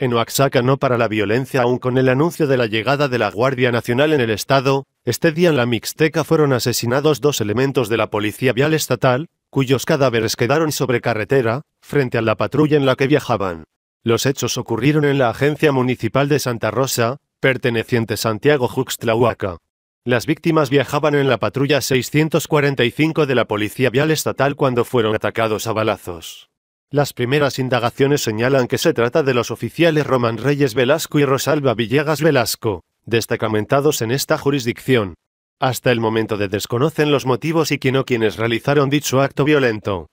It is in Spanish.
En Oaxaca no para la violencia aún con el anuncio de la llegada de la Guardia Nacional en el estado, este día en la Mixteca fueron asesinados dos elementos de la Policía Vial Estatal, cuyos cadáveres quedaron sobre carretera, frente a la patrulla en la que viajaban. Los hechos ocurrieron en la Agencia Municipal de Santa Rosa, perteneciente Santiago Juxtlahuaca. Las víctimas viajaban en la patrulla 645 de la Policía Vial Estatal cuando fueron atacados a balazos. Las primeras indagaciones señalan que se trata de los oficiales Román Reyes Velasco y Rosalba Villegas Velasco, destacamentados en esta jurisdicción. Hasta el momento de desconocen los motivos y quién o quienes realizaron dicho acto violento.